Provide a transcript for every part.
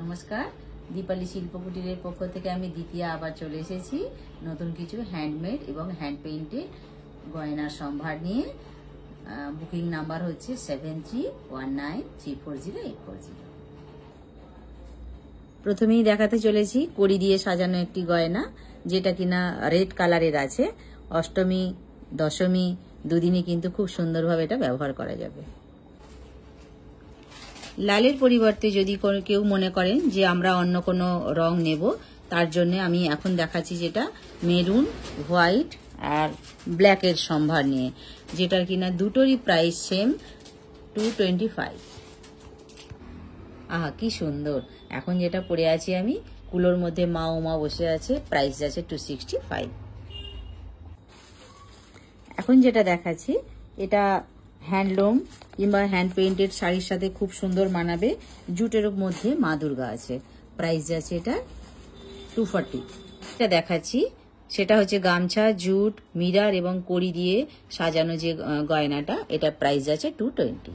নমস্কার দীপালি কুটিরের পক্ষ থেকে আমি দ্বিতীয় আবার চলে এসেছি নতুন কিছু হ্যান্ডমেড এবং হ্যান্ড পেইন্টেড গয়নার সম্ভার নিয়ে বুকিং নাম্বার হচ্ছে seven three one nine three four zero eight four zero প্রথমেই দেখাতে চলেছি কড়ি দিয়ে সাজানো একটি গয়না যেটা কিনা রেড কালারের আছে অষ্টমী দশমী দুদিনে কিন্তু খুব সুন্দরভাবে এটা ব্যবহার করা যাবে লালের পরিবর্তে যদি কেউ মনে করেন যে আমরা অন্য কোনো রং নেব তার জন্য আমি এখন দেখাচ্ছি যেটা মেরুন হোয়াইট আর ব্ল্যাকের সম্ভার নিয়ে যেটার কিনা দুটোরই price same two twenty five আহা কি সুন্দর এখন যেটা পড়ে আছি আমি কুলোর মধ্যে মা ও মা বসে আছে প্রাইস আছে টু সিক্সটি ফাইভ এখন যেটা দেখাচ্ছি এটা হ্যান্ডলুম কিংবা হ্যান্ড পেন্টেড শাড়ির সাথে খুব সুন্দর মানাবে জুটের মধ্যে মা দুর্গা আছে প্রাইস আছে এটা টু ফর্টি এটা দেখাচ্ছি সেটা হচ্ছে গামছা জুট মিরার এবং কড়ি দিয়ে সাজানো যে গয়নাটা এটা প্রাইস আছে টু টোয়েন্টি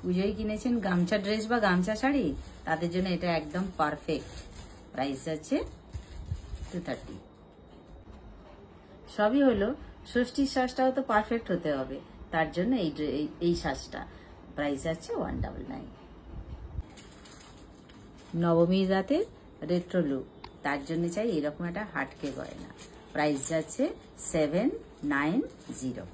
পুজোই কিনেছেন গামছা ড্রেস বা গামছা শাড়ি তাদের জন্য এটা একদম পারফেক্ট প্রাইস আছে টু থার্টি সবই হলো ষষ্ঠীর শ্বাসটাও তো পারফেক্ট হতে হবে তার জন্য এই এই শ্বাসটা প্রাইস আছে ওয়ান ডাবল নাইন নবমীর রাতে রেট্রো লুক তার জন্য চাই এরকম একটা হাটকে গয়না প্রাইস যাচ্ছে সেভেন নাইন জিরো